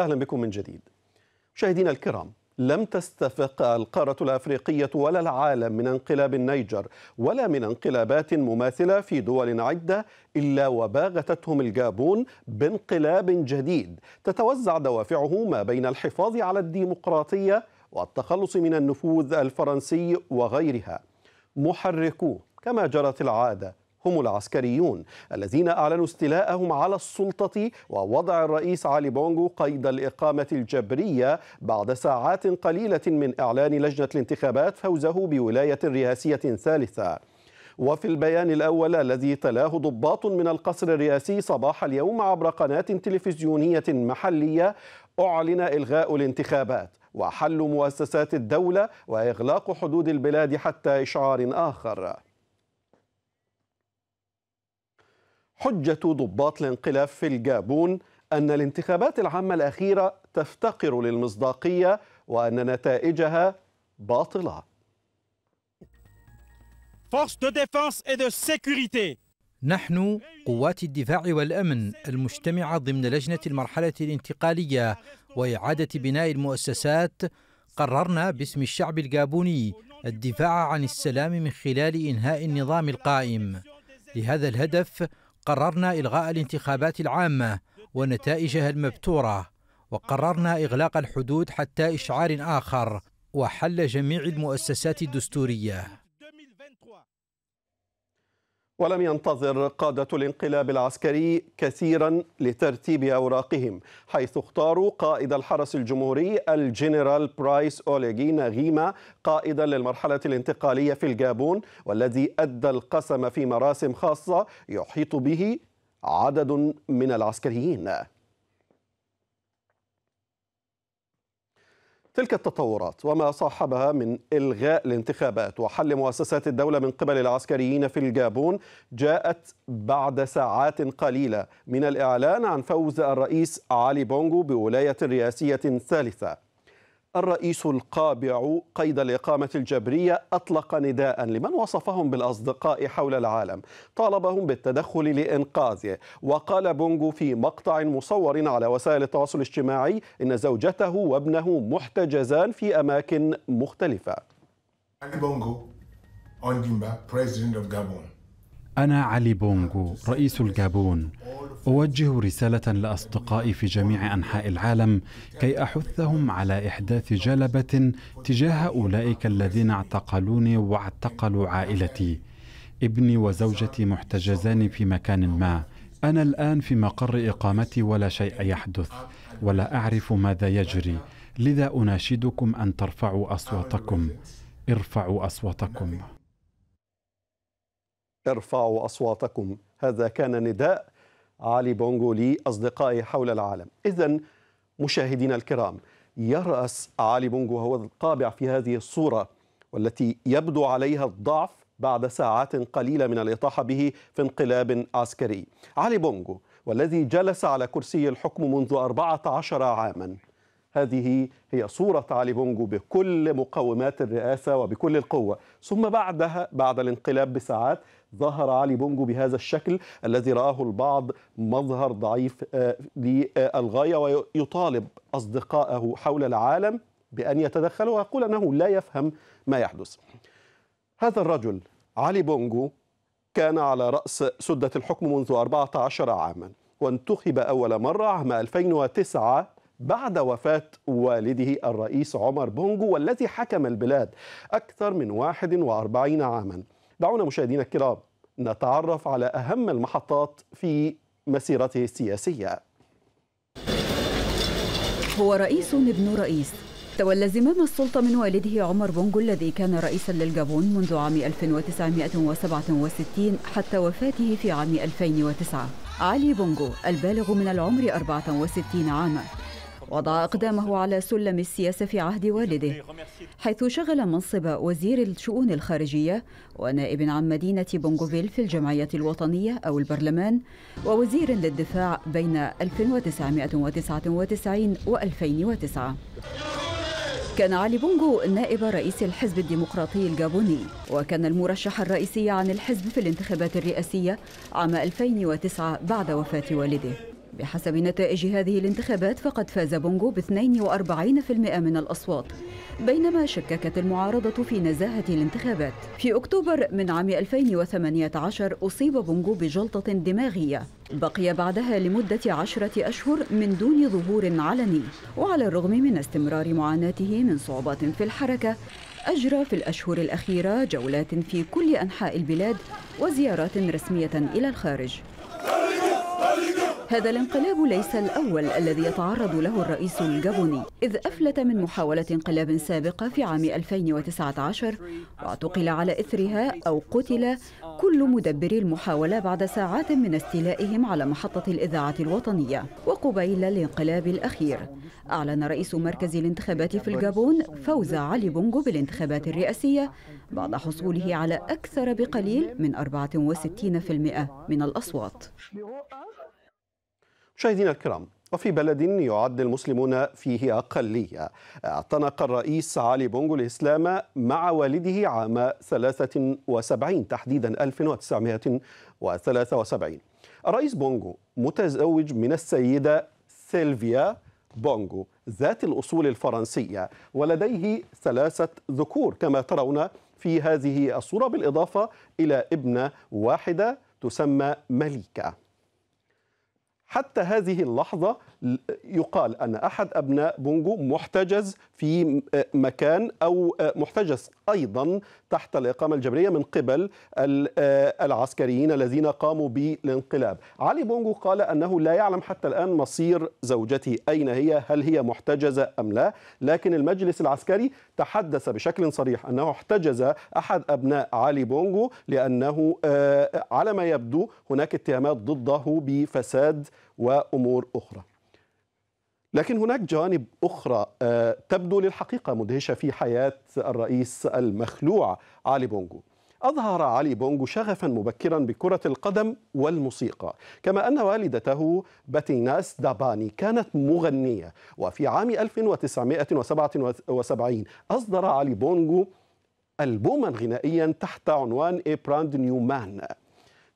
أهلا بكم من جديد مشاهدينا الكرام لم تستفق القارة الأفريقية ولا العالم من انقلاب النيجر ولا من انقلابات مماثلة في دول عدة إلا وباغتتهم الجابون بانقلاب جديد تتوزع دوافعه ما بين الحفاظ على الديمقراطية والتخلص من النفوذ الفرنسي وغيرها محركوه كما جرت العادة هم العسكريون الذين أعلنوا استيلاءهم على السلطة ووضع الرئيس علي بونغو قيد الإقامة الجبرية بعد ساعات قليلة من إعلان لجنة الانتخابات فوزه بولاية رئاسية ثالثة وفي البيان الأول الذي تلاه ضباط من القصر الرئاسي صباح اليوم عبر قناة تلفزيونية محلية أعلن إلغاء الانتخابات وحل مؤسسات الدولة وإغلاق حدود البلاد حتى إشعار آخر حجة ضباط الانقلاب في الجابون أن الانتخابات العامة الأخيرة تفتقر للمصداقية وأن نتائجها باطلة. نحن قوات الدفاع والأمن المجتمعة ضمن لجنة المرحلة الانتقالية وإعادة بناء المؤسسات قررنا باسم الشعب الجابوني الدفاع عن السلام من خلال إنهاء النظام القائم. لهذا الهدف قررنا إلغاء الانتخابات العامة ونتائجها المبتورة وقررنا إغلاق الحدود حتى إشعار آخر وحل جميع المؤسسات الدستورية ولم ينتظر قادة الانقلاب العسكري كثيرا لترتيب أوراقهم حيث اختاروا قائد الحرس الجمهوري الجنرال برايس أوليغي ناغيما قائدا للمرحلة الانتقالية في الجابون والذي أدى القسم في مراسم خاصة يحيط به عدد من العسكريين تلك التطورات وما صاحبها من إلغاء الانتخابات وحل مؤسسات الدولة من قبل العسكريين في الجابون جاءت بعد ساعات قليلة من الإعلان عن فوز الرئيس علي بونغو بولاية رئاسية ثالثة الرئيس القابع قيد الإقامة الجبرية أطلق نداء لمن وصفهم بالأصدقاء حول العالم طالبهم بالتدخل لإنقاذه وقال بونغو في مقطع مصور على وسائل التواصل الاجتماعي إن زوجته وابنه محتجزان في أماكن مختلفة بونغو أونديمبا, President of Gabon. أنا علي بونغو رئيس الجابون أوجه رسالة لأصدقائي في جميع أنحاء العالم كي أحثهم على إحداث جلبة تجاه أولئك الذين اعتقلوني واعتقلوا عائلتي ابني وزوجتي محتجزان في مكان ما أنا الآن في مقر إقامتي ولا شيء يحدث ولا أعرف ماذا يجري لذا أناشدكم أن ترفعوا أصواتكم ارفعوا أصواتكم ارفعوا أصواتكم هذا كان نداء علي بونغو لأصدقائه حول العالم إذا مشاهدينا الكرام يرأس علي بونغو هو القابع في هذه الصورة والتي يبدو عليها الضعف بعد ساعات قليلة من الإطاحة به في انقلاب عسكري علي بونغو والذي جلس على كرسي الحكم منذ 14 عاما هذه هي صورة علي بونجو بكل مقومات الرئاسة وبكل القوة ثم بعدها بعد الانقلاب بساعات ظهر علي بونجو بهذا الشكل الذي رآه البعض مظهر ضعيف آه، للغاية ويطالب أصدقائه حول العالم بأن يتدخلوا ويقول أنه لا يفهم ما يحدث هذا الرجل علي بونجو كان على رأس سدة الحكم منذ 14 عاما وانتخب أول مرة عام 2009 بعد وفاة والده الرئيس عمر بونجو والذي حكم البلاد أكثر من 41 عاما دعونا مشاهدينا الكرام نتعرف على أهم المحطات في مسيرته السياسية هو رئيس ابن رئيس تولى زمام السلطة من والده عمر بونجو الذي كان رئيسا للجابون منذ عام 1967 حتى وفاته في عام 2009 علي بونجو البالغ من العمر 64 عاما وضع أقدامه على سلم السياسة في عهد والده حيث شغل منصب وزير الشؤون الخارجية ونائب عن مدينة بونغوفيل في الجمعية الوطنية أو البرلمان ووزير للدفاع بين 1999 و 2009 كان علي بونغو نائب رئيس الحزب الديمقراطي الجابوني وكان المرشح الرئيسي عن الحزب في الانتخابات الرئاسية عام 2009 بعد وفاة والده بحسب نتائج هذه الانتخابات فقد فاز بونغو ب 42% من الأصوات بينما شككت المعارضة في نزاهة الانتخابات في أكتوبر من عام 2018 أصيب بونغو بجلطة دماغية بقي بعدها لمدة عشرة أشهر من دون ظهور علني وعلى الرغم من استمرار معاناته من صعوبات في الحركة أجرى في الأشهر الأخيرة جولات في كل أنحاء البلاد وزيارات رسمية إلى الخارج هذا الانقلاب ليس الأول الذي يتعرض له الرئيس الجابوني إذ أفلت من محاولة انقلاب سابقة في عام 2019 واعتقل على إثرها أو قتل كل مدبري المحاولة بعد ساعات من استيلائهم على محطة الإذاعة الوطنية وقبيل الانقلاب الأخير أعلن رئيس مركز الانتخابات في الجابون فوز علي بونغو بالانتخابات الرئاسية بعد حصوله على أكثر بقليل من 64% من الأصوات مشاهدينا الكرام وفي بلد يعد المسلمون فيه أقلية اعتنق الرئيس علي بونغو الإسلام مع والده عام 73 تحديدا 1973 الرئيس بونغو متزوج من السيدة سيلفيا بونغو ذات الأصول الفرنسية ولديه ثلاثة ذكور كما ترون في هذه الصورة بالإضافة إلى ابنة واحدة تسمى مليكة حتى هذه اللحظة يقال أن أحد أبناء بونجو محتجز في مكان أو آه، محتجز أيضا تحت الإقامة الجبرية من قبل آه، العسكريين الذين قاموا بالانقلاب علي بونغو قال أنه لا يعلم حتى الآن مصير زوجته أين هي هل هي محتجزة أم لا لكن المجلس العسكري تحدث بشكل صريح أنه احتجز أحد أبناء علي بونغو لأنه آه، على ما يبدو هناك اتهامات ضده بفساد وأمور أخرى لكن هناك جوانب أخرى آه، تبدو للحقيقة مدهشة في حياة الرئيس المخلوع علي بونغو أظهر علي بونغو شغفا مبكرا بكرة القدم والموسيقى كما أن والدته باتيناس داباني كانت مغنية وفي عام 1977 أصدر علي بونغو ألبوما غنائيا تحت عنوان إبراند نيومان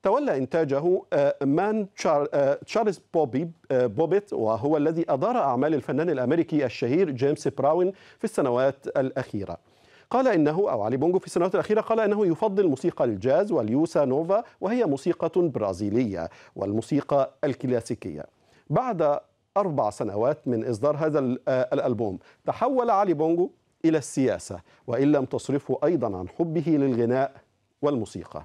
تولى إنتاجه آه، مان آه، تشارلز بوبي آه، بوبيت وهو الذي أدار أعمال الفنان الأمريكي الشهير جيمس براون في السنوات الأخيرة قال انه او علي بونجو في السنوات الاخيره قال انه يفضل موسيقى الجاز واليوسا نوفا وهي موسيقى برازيليه والموسيقى الكلاسيكيه. بعد اربع سنوات من اصدار هذا الالبوم تحول علي بونجو الى السياسه وان لم تصرفه ايضا عن حبه للغناء والموسيقى.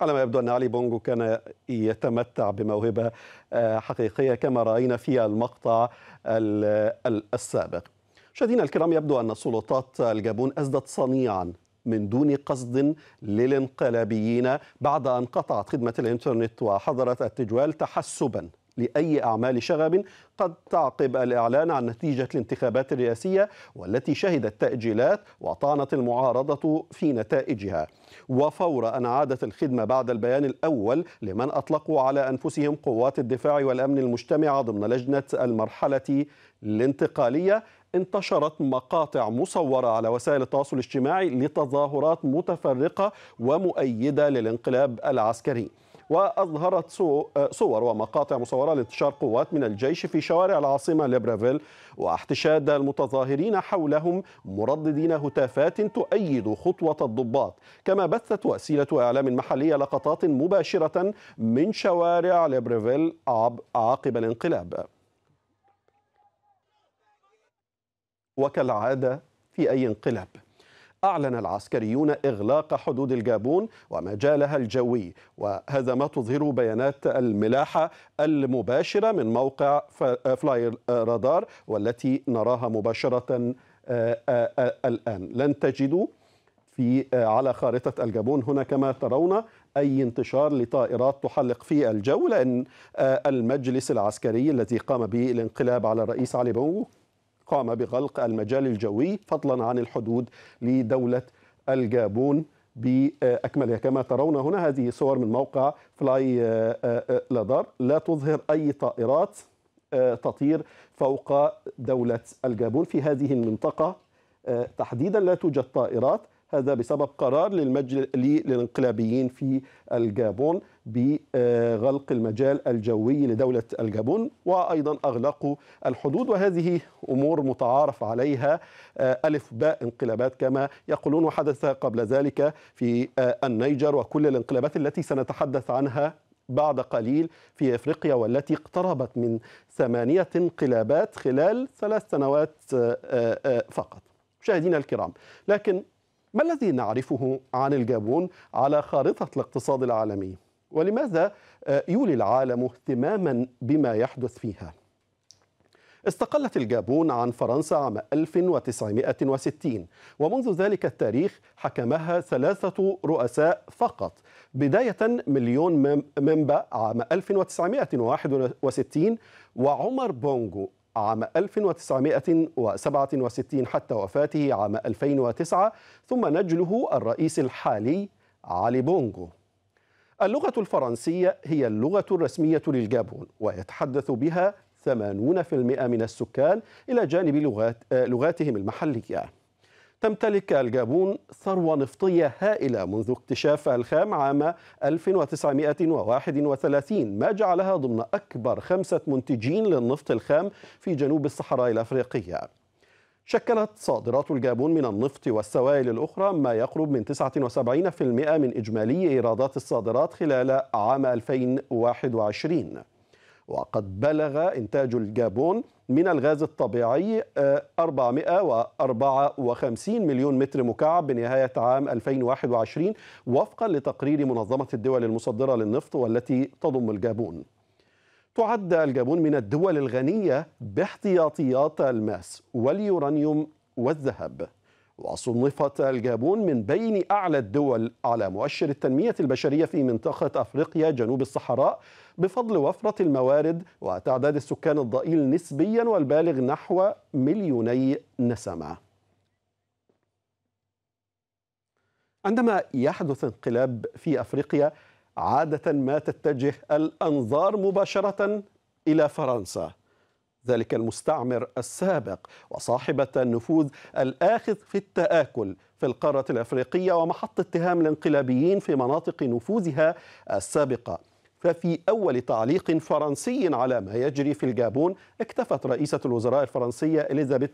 على ما يبدو أن علي بونجو كان يتمتع بموهبة حقيقية كما رأينا في المقطع السابق مشاهدينا الكرام يبدو أن سلطات الجابون أزدت صنيعا من دون قصد للانقلابيين بعد أن قطعت خدمة الإنترنت وحظرت التجوال تحسبا لأي أعمال شغب قد تعقب الإعلان عن نتيجة الانتخابات الرئاسية والتي شهدت تأجيلات وطعنت المعارضة في نتائجها وفور أن عادت الخدمة بعد البيان الأول لمن أطلقوا على أنفسهم قوات الدفاع والأمن المجتمعة ضمن لجنة المرحلة الانتقالية انتشرت مقاطع مصورة على وسائل التواصل الاجتماعي لتظاهرات متفرقة ومؤيدة للانقلاب العسكري وأظهرت آه، صور ومقاطع مصورة لانتشار قوات من الجيش في شوارع العاصمة ليبرافيل واحتشاد المتظاهرين حولهم مرددين هتافات تؤيد خطوة الضباط كما بثت وسيلة إعلام محلية لقطات مباشرة من شوارع ليبرافيل عقب الانقلاب وكالعادة في أي انقلاب أعلن العسكريون إغلاق حدود الجابون ومجالها الجوي وهذا ما تظهر بيانات الملاحة المباشرة من موقع فلاير رادار والتي نراها مباشرة آه، آه، آه، الآن لن تجدوا في على خارطة الجابون هنا كما ترون أي انتشار لطائرات تحلق في الجو لأن المجلس العسكري الذي قام به الانقلاب على الرئيس علي بونغو قام بغلق المجال الجوي فضلا عن الحدود لدولة الجابون باكملها كما ترون هنا هذه صور من موقع فلاي آه، لادار آه، آه، لا تظهر اي طائرات تطير فوق دوله الجابون في هذه المنطقه تحديدا لا توجد طائرات هذا بسبب قرار للمجلس للانقلابيين في الجابون بغلق المجال الجوي لدولة الجابون وأيضا أغلقوا الحدود وهذه أمور متعارف عليها آه، ألف باء انقلابات كما يقولون وحدث قبل ذلك في آه، النيجر وكل الانقلابات التي سنتحدث عنها بعد قليل في افريقيا والتي اقتربت من ثمانيه انقلابات خلال ثلاث سنوات آه، فقط. مشاهدينا الكرام، لكن ما الذي نعرفه عن الجابون على خارطه الاقتصاد العالمي؟ ولماذا آه، يولي العالم اهتماما بما يحدث فيها استقلت الجابون عن فرنسا عام 1960 ومنذ ذلك التاريخ حكمها ثلاثة رؤساء فقط بداية مليون ممبا عام 1961 وعمر بونغو عام 1967 حتى وفاته عام 2009 ثم نجله الرئيس الحالي علي بونغو اللغة الفرنسية هي اللغة الرسمية للجابون ويتحدث بها 80% من السكان إلى جانب لغات آه، لغاتهم المحلية تمتلك الجابون ثروة نفطية هائلة منذ اكتشافها الخام عام 1931 ما جعلها ضمن أكبر خمسة منتجين للنفط الخام في جنوب الصحراء الأفريقية شكلت صادرات الجابون من النفط والسوائل الأخرى ما يقرب من 79% من إجمالي إيرادات الصادرات خلال عام 2021 وقد بلغ إنتاج الجابون من الغاز الطبيعي 454 آه، مليون متر مكعب بنهاية عام 2021 وفقا لتقرير منظمة الدول المصدرة للنفط والتي تضم الجابون تعد الجابون من الدول الغنية باحتياطيات الماس واليورانيوم والذهب وصنفت الجابون من بين أعلى الدول على مؤشر التنمية البشرية في منطقة أفريقيا جنوب الصحراء بفضل وفرة الموارد وتعداد السكان الضئيل نسبيا والبالغ نحو مليوني نسمة عندما يحدث انقلاب في أفريقيا عادة ما تتجه الأنظار مباشرة إلى فرنسا ذلك المستعمر السابق وصاحبة النفوذ الآخذ في التآكل في القارة الأفريقية ومحط اتهام الانقلابيين في مناطق نفوذها السابقة ففي أول تعليق فرنسي على ما يجري في الجابون اكتفت رئيسة الوزراء الفرنسية إليزابيث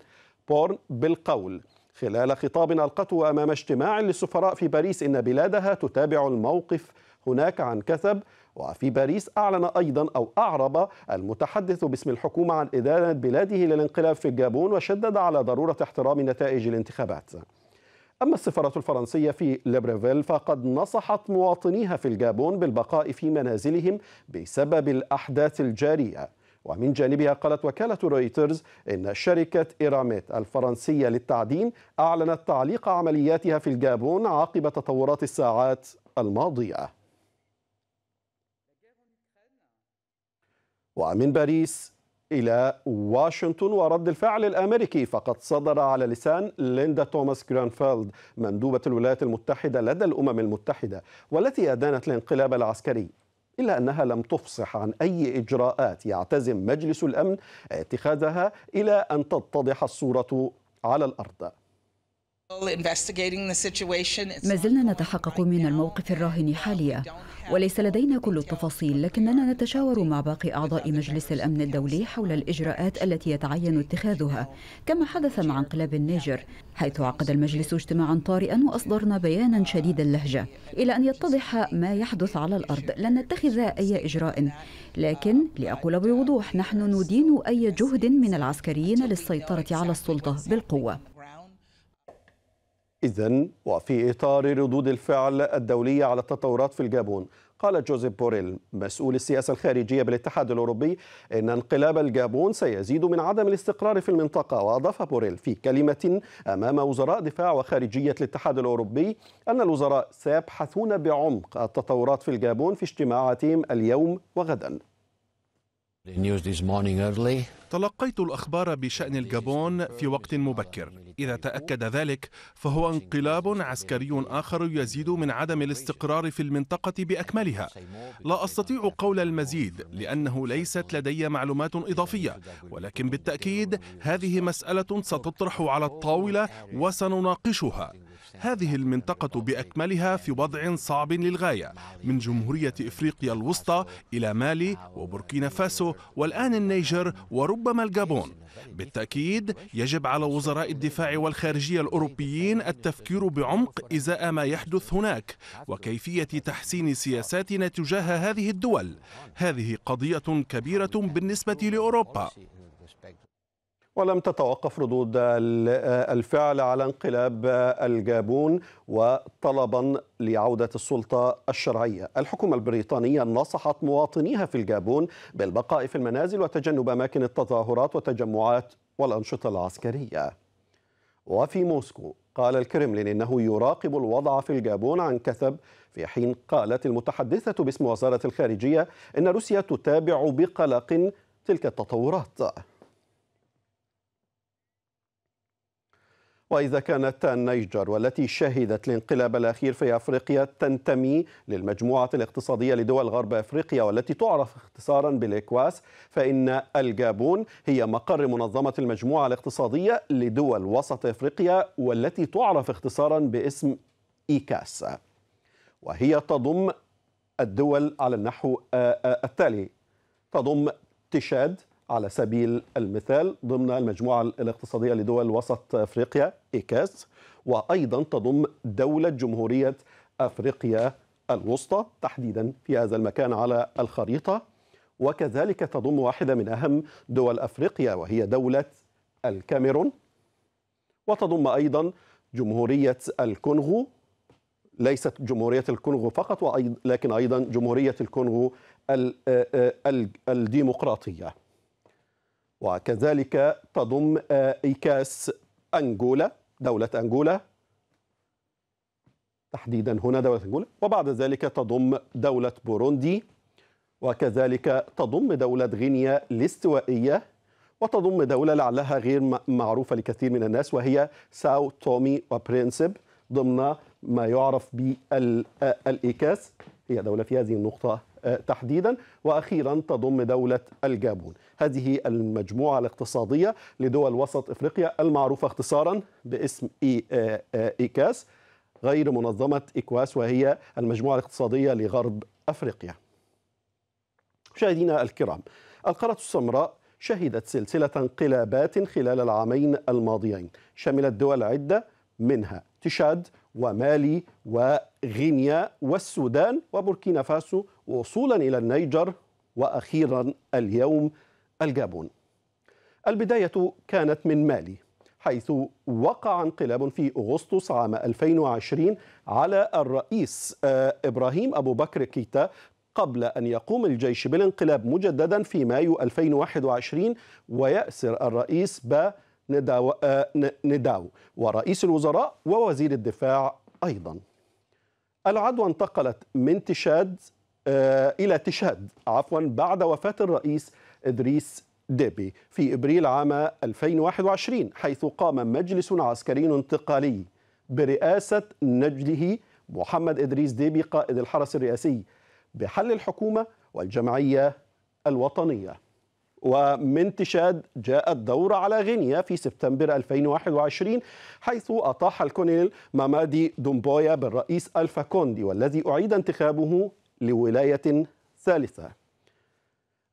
بورن بالقول خلال خطاب ألقته أمام اجتماع للسفراء في باريس إن بلادها تتابع الموقف هناك عن كثب وفي باريس أعلن أيضا أو أعرب المتحدث باسم الحكومة عن إدانة بلاده للانقلاب في الجابون وشدد على ضرورة احترام نتائج الانتخابات أما السفارة الفرنسية في ليبريفيل فقد نصحت مواطنيها في الجابون بالبقاء في منازلهم بسبب الأحداث الجارية ومن جانبها قالت وكالة رويترز إن شركة إيراميت الفرنسية للتعدين أعلنت تعليق عملياتها في الجابون عقب تطورات الساعات الماضية ومن باريس إلى واشنطن ورد الفعل الأمريكي فقد صدر على لسان ليندا توماس جرانفيلد مندوبة الولايات المتحدة لدى الأمم المتحدة والتي أدانت الانقلاب العسكري إلا أنها لم تفصح عن أي إجراءات يعتزم مجلس الأمن اتخاذها إلى أن تتضح الصورة على الأرض ما زلنا نتحقق من الموقف الراهن حاليا وليس لدينا كل التفاصيل لكننا نتشاور مع باقي أعضاء مجلس الأمن الدولي حول الإجراءات التي يتعين اتخاذها كما حدث مع انقلاب النيجر حيث عقد المجلس اجتماعا طارئا وأصدرنا بيانا شديد اللهجة إلى أن يتضح ما يحدث على الأرض لن نتخذ أي إجراء لكن لأقول بوضوح نحن ندين أي جهد من العسكريين للسيطرة على السلطة بالقوة إذا وفي إطار ردود الفعل الدولية على التطورات في الجابون قال جوزيف بوريل مسؤول السياسة الخارجية بالاتحاد الأوروبي إن انقلاب الجابون سيزيد من عدم الاستقرار في المنطقة وأضاف بوريل في كلمة أمام وزراء دفاع وخارجية الاتحاد الأوروبي أن الوزراء سيبحثون بعمق التطورات في الجابون في اجتماعاتهم اليوم وغدا تلقيت الأخبار بشأن الجابون في وقت مبكر إذا تأكد ذلك فهو انقلاب عسكري آخر يزيد من عدم الاستقرار في المنطقة بأكملها لا أستطيع قول المزيد لأنه ليست لدي معلومات إضافية ولكن بالتأكيد هذه مسألة ستطرح على الطاولة وسنناقشها هذه المنطقة بأكملها في وضع صعب للغاية من جمهورية إفريقيا الوسطى إلى مالي وبوركينا فاسو والآن النيجر وربما الجابون بالتأكيد يجب على وزراء الدفاع والخارجية الأوروبيين التفكير بعمق إزاء ما يحدث هناك وكيفية تحسين سياساتنا تجاه هذه الدول هذه قضية كبيرة بالنسبة لأوروبا ولم تتوقف ردود الفعل على انقلاب الجابون وطلبا لعودة السلطة الشرعية الحكومة البريطانية نصحت مواطنيها في الجابون بالبقاء في المنازل وتجنب أماكن التظاهرات والتجمعات والأنشطة العسكرية وفي موسكو قال الكرملين إنه يراقب الوضع في الجابون عن كثب في حين قالت المتحدثة باسم وزارة الخارجية إن روسيا تتابع بقلق تلك التطورات وإذا كانت النيجر والتي شهدت الانقلاب الأخير في أفريقيا تنتمي للمجموعة الاقتصادية لدول غرب أفريقيا والتي تعرف اختصارا بالإكواس فإن الجابون هي مقر منظمة المجموعة الاقتصادية لدول وسط أفريقيا والتي تعرف اختصارا باسم إيكاس وهي تضم الدول على النحو آه، آه، التالي تضم تشاد على سبيل المثال ضمن المجموعة الاقتصادية لدول وسط أفريقيا إيكاس وأيضا تضم دولة جمهورية أفريقيا الوسطى تحديدا في هذا المكان على الخريطة وكذلك تضم واحدة من أهم دول أفريقيا وهي دولة الكاميرون وتضم أيضا جمهورية الكونغو ليست جمهورية الكونغو فقط لكن أيضا جمهورية الكونغو الديمقراطية وكذلك تضم إيكاس أنجولا دولة أنجولا تحديدا هنا دولة أنجولا وبعد ذلك تضم دولة بوروندي وكذلك تضم دولة غينيا الاستوائية وتضم دولة لعلها غير معروفة لكثير من الناس وهي ساو تومي وبرينسيب ضمن ما يعرف بالإيكاس هي دولة في هذه النقطة تحديدا وأخيرا تضم دولة الجابون هذه المجموعة الاقتصادية لدول وسط إفريقيا المعروفة اختصارا باسم آه، آه، إيكاس غير منظمة ايكواس وهي المجموعة الاقتصادية لغرب أفريقيا مشاهدينا الكرام القارة السمراء شهدت سلسلة انقلابات خلال العامين الماضيين شملت دول عدة منها تشاد ومالي وغينيا والسودان وبوركينا فاسو وصولا إلى النيجر وأخيرا اليوم الجابون البداية كانت من مالي حيث وقع انقلاب في أغسطس عام 2020 على الرئيس آه، إبراهيم أبو بكر كيتا قبل أن يقوم الجيش بالانقلاب مجددا في مايو 2021 ويأسر الرئيس با نداو, آه، نداو ورئيس الوزراء ووزير الدفاع أيضا العدوى انتقلت من تشاد آه، إلى تشاد عفوا بعد وفاة الرئيس إدريس ديبي في إبريل عام 2021 حيث قام مجلس عسكري انتقالي برئاسة نجله محمد إدريس ديبي قائد الحرس الرئاسي بحل الحكومة والجمعية الوطنية ومن تشاد جاء الدور على غينيا في سبتمبر 2021 حيث أطاح الكونيل مامادي دومبويا بالرئيس ألفا كوندي والذي أعيد انتخابه لولاية ثالثة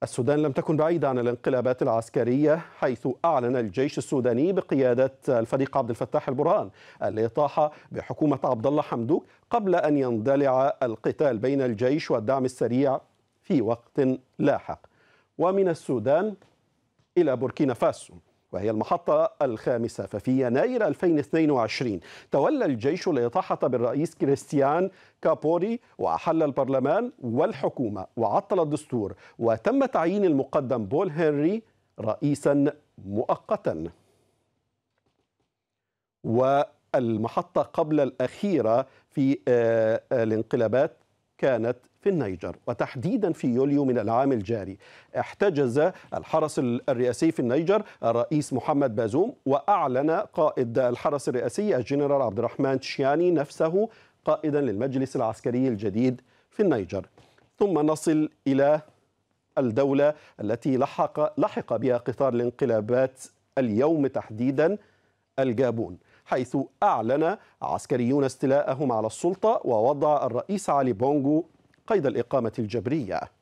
السودان لم تكن بعيدة عن الانقلابات العسكرية حيث أعلن الجيش السوداني بقيادة الفريق عبد الفتاح البرهان الإطاحة بحكومة عبد الله حمدوك قبل أن يندلع القتال بين الجيش والدعم السريع في وقت لاحق ومن السودان إلى بوركينا فاسو وهي المحطة الخامسة ففي يناير 2022 تولى الجيش الإطاحة بالرئيس كريستيان كابوري وأحل البرلمان والحكومة وعطل الدستور وتم تعيين المقدم بول هنري رئيسا مؤقتا والمحطة قبل الأخيرة في آه، الانقلابات كانت في النيجر وتحديدا في يوليو من العام الجاري احتجز الحرس الرئاسي في النيجر الرئيس محمد بازوم وأعلن قائد الحرس الرئاسي الجنرال عبد الرحمن تشياني نفسه قائدا للمجلس العسكري الجديد في النيجر ثم نصل إلى الدولة التي لحق, لحق بها قطار الانقلابات اليوم تحديدا الجابون حيث أعلن عسكريون استيلاءهم على السلطة ووضع الرئيس علي بونغو قيد الإقامة الجبرية